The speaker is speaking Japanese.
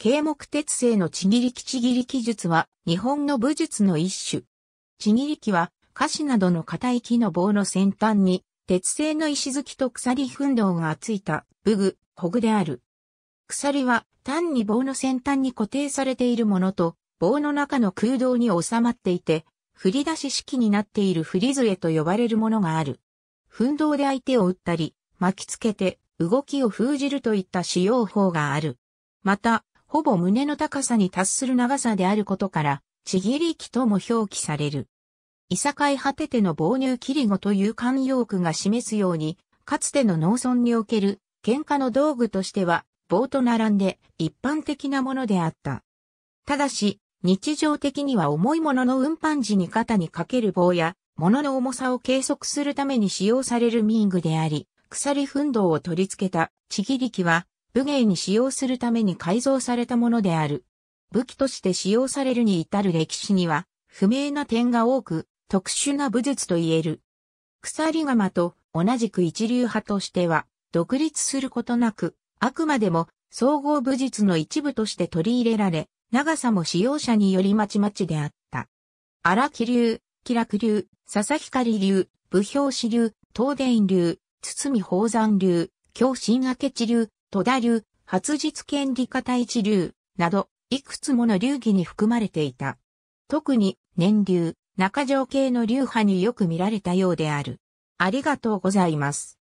軽木鉄製のちぎりきちぎり技術は日本の武術の一種。ちぎりきは菓子などの硬い木の棒の先端に鉄製の石突きと鎖奮動がついた武具、ホぐである。鎖は単に棒の先端に固定されているものと棒の中の空洞に収まっていて、振り出し式になっている振り杖と呼ばれるものがある。奮動で相手を打ったり、巻きつけて動きを封じるといった使用法がある。また、ほぼ胸の高さに達する長さであることから、ちぎり木とも表記される。いさかい果てての棒乳切り子という慣用句が示すように、かつての農村における喧嘩の道具としては、棒と並んで一般的なものであった。ただし、日常的には重いものの運搬時に肩にかける棒や、物の重さを計測するために使用されるミングであり、鎖奮闘を取り付けたちぎり機は、武芸に使用するために改造されたものである。武器として使用されるに至る歴史には不明な点が多く、特殊な武術と言える。鎖鎌と同じく一流派としては、独立することなく、あくまでも総合武術の一部として取り入れられ、長さも使用者によりまちまちであった。荒木流、気楽流、笹光流、武表紙流、東電流、堤宝山流、京新明地流、戸田流、発実権利型一流、など、いくつもの流儀に含まれていた。特に、年流、中条系の流派によく見られたようである。ありがとうございます。